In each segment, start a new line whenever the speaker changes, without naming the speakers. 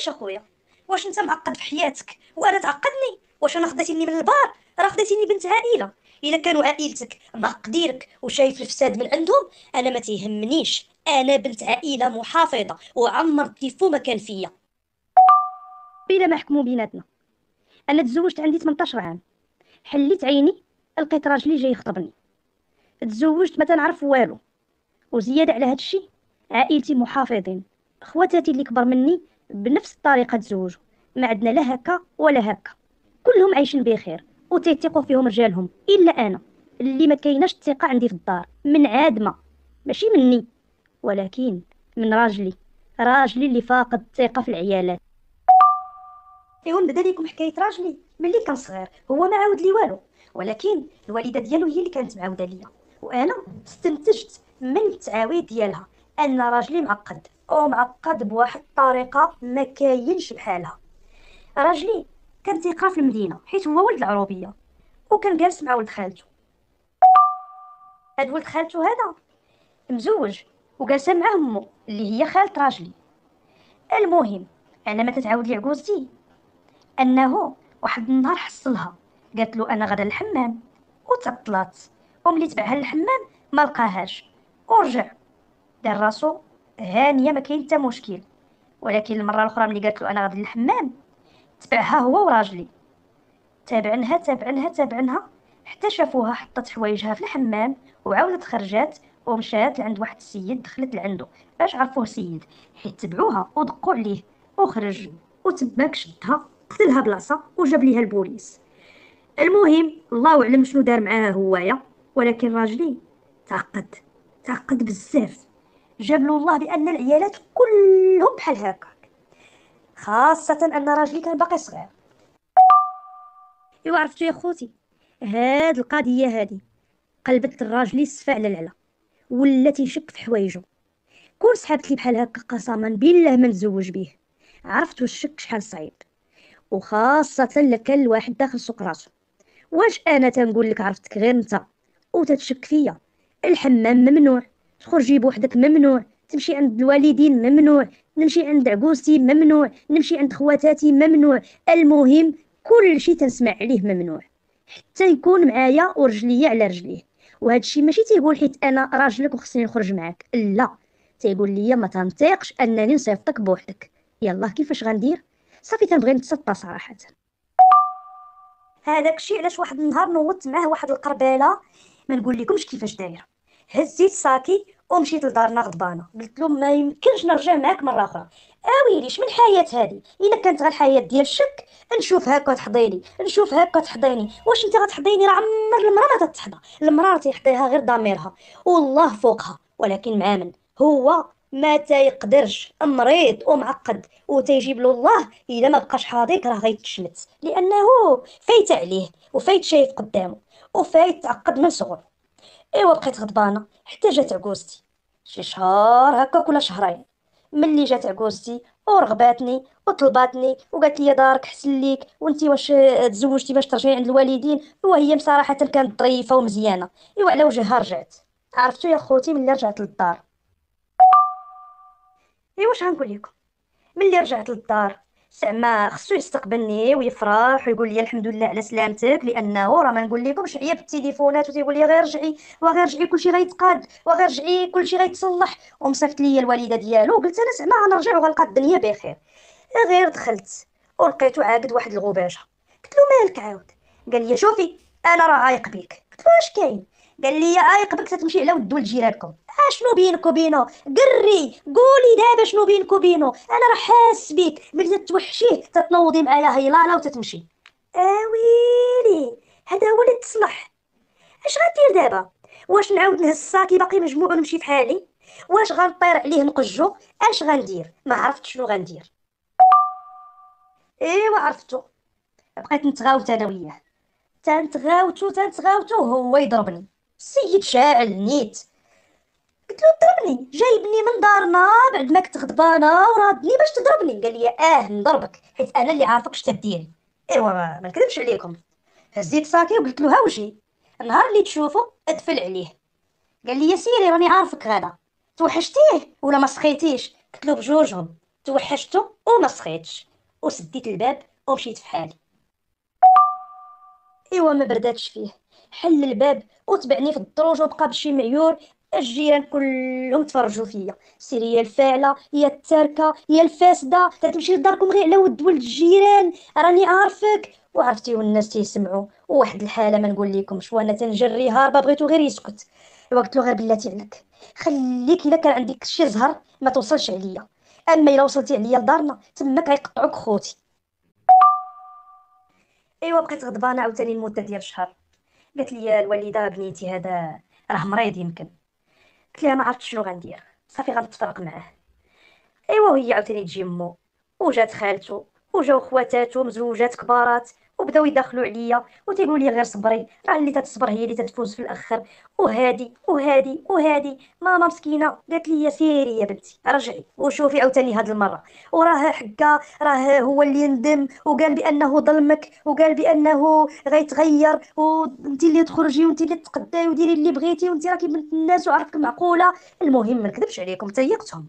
علاش اخويا واش انت معقد في حياتك وانا تعقدني واش انا خديتيني من البار راه خديتيني بنت عائله الا كانوا عائلتك معقديرك وشايف الفساد من عندهم انا ما تيهمنيش انا بنت عائله محافظه وعمر الديفو ما كان فيا بلا ما حكموا بيناتنا انا تزوجت عندي 18 عام حليت عيني لقيت راجلي جاي يخطبني تزوجت ما تنعرف والو وزياده على هادشي عائلتي محافظين خواتاتي اللي كبر مني بنفس الطريقه تزوجوا ما عندنا لا هكا ولا هكا كلهم عايشين بخير وتيثقوا فيهم رجالهم الا انا اللي ما كايناش الثقه عندي في الدار من عادمه ماشي مني ولكن من راجلي راجلي اللي فاقد الثقه في العيالات ايوا بدا ليكم حكايه راجلي ملي كان صغير هو ما عاود لي والو ولكن الوالده ديالو هي اللي كانت معاوده ليا وانا استنتجت من التعاويذ ديالها ان راجلي معقد او معقد بواحد الطريقه ما كاينش بحالها راجلي كان تيقرا في المدينه حيت هو ولد العروبيه وكان جالس مع ولد خالته هاد ولد خالته هذا مزوج وجالسه مع امه اللي هي خالة راجلي المهم انا ما تتعاود لي عجوزتي انه واحد النهار حصلها قالت له انا غدا الحمام وتعطلات وملي تبعها للحمام ما لقاهاش ورجع دار راسو هانيه ما كاين حتى مشكل ولكن المره الاخرى ملي قالت له انا غادي للحمام تبعها هو وراجلي تابعنها تابعنها تابعنها حتى شافوها حطت حوايجها في الحمام وعاودت خرجات ومشات لعند واحد السيد دخلت لعندو باش عرفوه سيد حيت تبعوها ودقوا عليه وخرج وتباك شدها قتلها بلاصه وجاب ليها البوليس المهم الله اعلم شنو دار معاها هوايا ولكن راجلي تعقد تعقد بزاف له الله بان العيالات كلهم بحال هكا خاصه ان راجلي كان باقي صغير ايوا عرفتو يا خوتي هاد القضيه هادي قلبت الراجلي السفع على العلا ولا تيشك في حوايجو كون سحبت لي بحال هكا قسما بالله ما نتزوج بيه عرفت الشك شحال صعيب وخاصه لكل واحد الواحد داخل سوق راسو واش انا تنقول لك عرفتك غير نتا وتتشك فيا الحمام ممنوع تخرجي بوحدك ممنوع تمشي عند الوالدين ممنوع نمشي عند عقوستي ممنوع نمشي عند خواتاتي ممنوع المهم كل شيء تنسمع عليه ممنوع حتى يكون معايا ورجليا على رجليه وهذا الشيء ماشي تيقول حيت انا راجلك وخصني نخرج معاك لا تيقول لي ما تنطيقش انني نصيفطك بوحدك يلا كيفاش غندير صافي تنبغي نتسطى صراحه هذاك الشيء علاش واحد النهار نوضت معاه واحد القرباله ما نقول لكمش كيفاش دايره هزيت ساكي ومشيت لدارنا غضبانه قلت لهم ما يمكنش نرجع معاك مره اخرى اويلي من الحياه هذه الا كانت غير الحياه ديال الشك نشوف هكا تحضيني نشوف هكا تحضيني واش انت غتحضيني راه عمر المراه ما تتحضى المراه تيحضيها غير ضميرها والله فوقها ولكن مع من هو ما تيقدرش مريض ومعقد وتيجيب له الله الا ما بقاش حاضيك راه غيتشمت لانه فايت عليه وفايت شايف قدامه وفايت تعقد من صغره ايوا بقيت غضبانه حتى جات عكوزتي شي شهر هكا كل شهرين ملي جات عكوزتي ورغباتني وطلباتني وقالت لي دارك حسن ليك وانت واش تزوجتي باش ترجعي عند الوالدين وهي صراحه كانت ظريفه ومزيانه ايوا على وجهها رجعت عرفتو يا خوتي ملي رجعت للدار ايوا واش غنقول لكم ملي رجعت للدار زعما خصو يستقبلني ويفرح ويقول لي الحمد لله على سلامتك لانه راه ما نقول لكمش عيا بالتليفونات وتيقول لي غير رجعي وغير رجعي كلشي غيتقاد وغير رجعي كلشي غيتصلح ومصيفط لي الوالده ديالو قلت انا زعما غنرجع وغنلقى الدنيا بخير غير دخلت ولقيتو عاقد واحد الغباشه قلت له مالك عاود قال لي شوفي انا راه عايق بيك قلت له اش كاين قال لي اي آه، قبل تمشي على ود جيرانكم اشنو آه، بينك وبينه قري قولي دابا شنو بينك وبينه انا راه حاس بيك ملي تتوحشيه تتنوضي معايا لا وتتمشي اويلي آه، هذا هو اللي تصلح اش غدير دابا واش نعاود نهز الصاكي باقي مجموع ونمشي في حالي واش غنطير عليه نقجو اش غندير ما عرفت شنو غندير ايوا عرفتو بقيت نتغاوت انا وياه تنتغاوتو تنتغاوتو هو يضربني السيد شاعل نيت قلت له ضربني جايبني من دارنا بعد ما كنت غضبانه ورادني باش تضربني قال لي اه نضربك حيت انا اللي عارفك واش تديري ايوا ما نكذبش عليكم هزيت ساكي وقلت له هاوجي النهار اللي تشوفه ادفل عليه قال لي يا سيري راني عارفك غدا توحشتيه ولا ما سخيتيش قلت له بجوجهم توحشته وما سخيتش وسديت الباب ومشيت في حالي ايوا ما برداتش فيه حل الباب وتبعني في الدروج وبقى بشي معيور الجيران كلهم تفرجوا فيا سير هي الفاعله هي التاركه هي الفاسده تتمشي لداركم غير على ود ولد الجيران راني عارفك وعرفتي والناس تيسمعوا وواحد الحاله ما نقول لكمش وانا تنجري هاربه بغيتو غير يسكت قلت له غير بلاتي عليك خليك الا كان عندك شي زهر ما توصلش عليا اما الا وصلتي عليا لدارنا تماك غيقطعوك خوتي ايوا بقيت غضبانه عاوتاني لمده ديال شهر قالت لي الوالده بنيتي هذا راه مريض يمكن قلت لها ما عرفت شنو غندير صافي غنتفرق معاه ايوا وهي عاوتاني تجي مو وجات خالته وجاو خواتاتو مزوجات كبارات وبداو يدخلوا عليا وتيقولوا لي غير صبري راه اللي تتصبر هي اللي تتفوز في الاخر وهادي وهادي وهادي ماما مسكينه قالت لي سيري يا بنتي رجعي وشوفي عاوتاني هاد المره وراه حكا راه هو اللي ندم وقال بانه ظلمك وقال بانه غيتغير وانت اللي تخرجي وانت اللي تقداي وديري اللي بغيتي وانت راكي بنت الناس وعرفك معقوله المهم ما نكذبش عليكم تيقتهم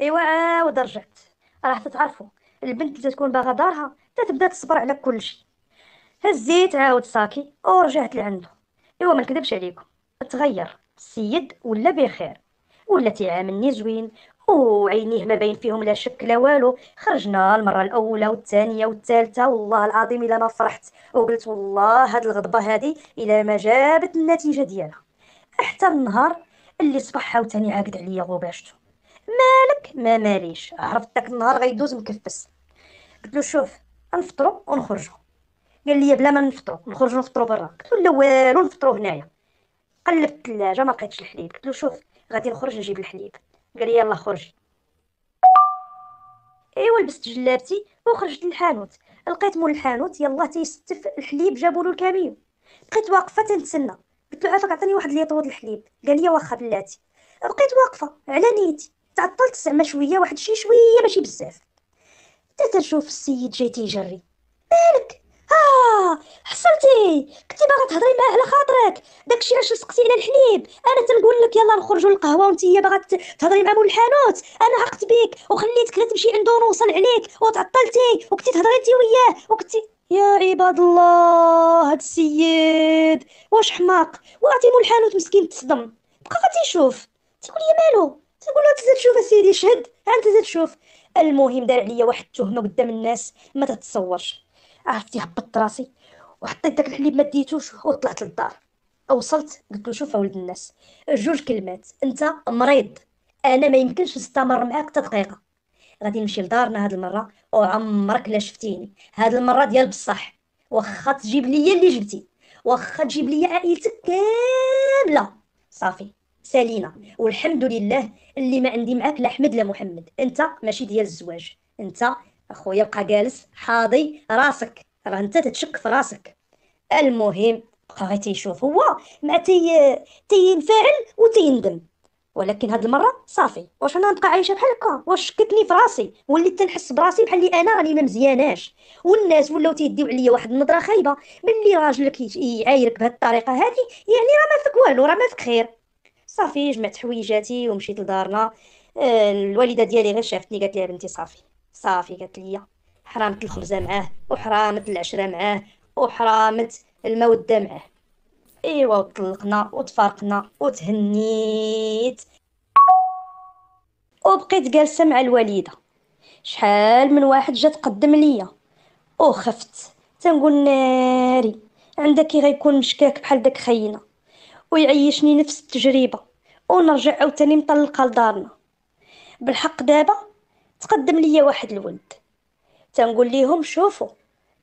ايوا عاود رجعت راه تتعرفوا البنت اللي تكون باغا دارها تتبدا تصبر على كل شيء هزيت عاود ساكي ورجعت لعندو ايوا ما نكذبش عليكم تغير السيد ولا بخير ولا تيعاملني زوين وعينيه ما بين فيهم لا شك لا والو خرجنا المره الاولى والثانيه والثالثه والله العظيم الا ما فرحت وقلت والله هاد الغضبه هادي الا ما جابت النتيجه ديالها حتى النهار اللي صبح عاوتاني عاقد عليا غوباشتو مالك ما ماليش عرفت داك النهار غيدوز مكفس قلت له شوف نفطروا ونخرجوا قال لي بلا ما نفطروا نخرجوا نفطروا برا قلت له لا والو نفطروا هنايا قلبت الثلاجه ما لقيتش الحليب قلت له شوف غادي نخرج نجيب الحليب قال لي يلا خرجي ايوا لبست جلابتي وخرجت للحانوت لقيت مول الحانوت يلاه تيستف الحليب جابوا له الكاميو بقيت واقفه تنتسنى قلت له عافاك عطيني واحد ليطود الحليب قال لي واخا بلاتي بقيت واقفه على نيتي تعطلت زعما شويه واحد شي شويه ماشي بزاف تتشوف السيد جاي تيجري مالك اه حصلتي كنتي باغا تهضري معاه على خاطرك داكشي علاش لصقتي على الحليب انا تنقول لك يلا نخرجوا للقهوه وانت هي باغا تهضري مع مول الحانوت انا عقت بيك وخليتك لا تمشي عنده ونوصل عليك وتعطلتي وكنتي تهضري انت وياه وكنتي يا عباد الله هاد السيد واش حماق وعطي مول الحانوت مسكين تصدم بقى تيشوف تيقول لي مالو تنقول له تزيد تشوف اسيدي شهد انت تزيد تشوف المهم دار عليا واحد التهمه قدام الناس ما تتصورش عرفتي هبطت راسي وحطيت داك الحليب ما ديتوش وطلعت للدار وصلت قلت له شوف ولد الناس جوج كلمات انت مريض انا ما يمكنش نستمر معاك حتى دقيقه غادي نمشي لدارنا هاد المره وعمرك لا شفتيني هاد المره ديال بصح واخا تجيب ليا اللي جبتي واخا تجيب ليا عائلتك كامله صافي سالينا والحمد لله اللي ما عندي معاك لا احمد لا محمد انت ماشي ديال الزواج انت اخويا بقى جالس حاضي راسك راه انت تتشك في راسك المهم بقى غير تيشوف هو مع تي تينفعل وتيندم ولكن هاد المره صافي واش انا نبقى عايشه بحال هكا واش شكتني في راسي وليت تنحس براسي بحال اللي انا راني ما مزياناش والناس ولاو تيديو عليا واحد النظره خايبه ملي راجلك يعايرك بهاد الطريقه هادي يعني راه ما فيك والو راه ما فيك خير صافي جمعت حويجاتي ومشيت لدارنا آه، الوالده ديالي غير شافتني قالت لي بنتي صافي صافي قالت لي حرامت الخبزه معاه وحرامت العشره معاه وحرامت الموده معاه ايوا وطلقنا وتفارقنا وتهنيت وبقيت جالسه مع الوالده شحال من واحد جا تقدم ليا وخفت تنقول ناري عندك غيكون مشكاك بحال داك خينا ويعيشني نفس التجربه ونرجع عاوتاني مطلقه لدارنا بالحق دابا تقدم ليا واحد الولد تنقول ليهم شوفوا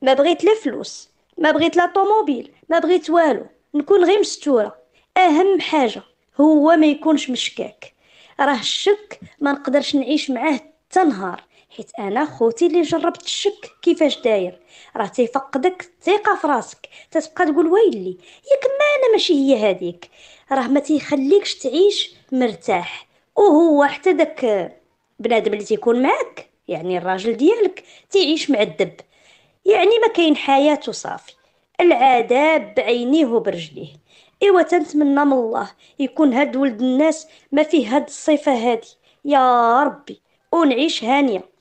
ما بغيت لا فلوس ما بغيت لا طوموبيل ما بغيت والو نكون غير مستوره اهم حاجه هو ما يكونش مشكاك راه الشك ما نقدرش نعيش معاه حتى نهار حيت انا خوتي اللي جربت الشك كيفاش داير راه تيفقدك الثقه في راسك تتبقى تقول ويلي ياك ما انا ماشي هي هذيك راه ما تيخليكش تعيش مرتاح وهو حتى داك بنادم اللي تيكون معك يعني الراجل ديالك تيعيش معذب يعني ما كاين حياته صافي العذاب بعينيه وبرجليه ايوا تنتمنى من الله يكون هاد ولد الناس ما فيه هاد الصفه هادي يا ربي ونعيش هانيه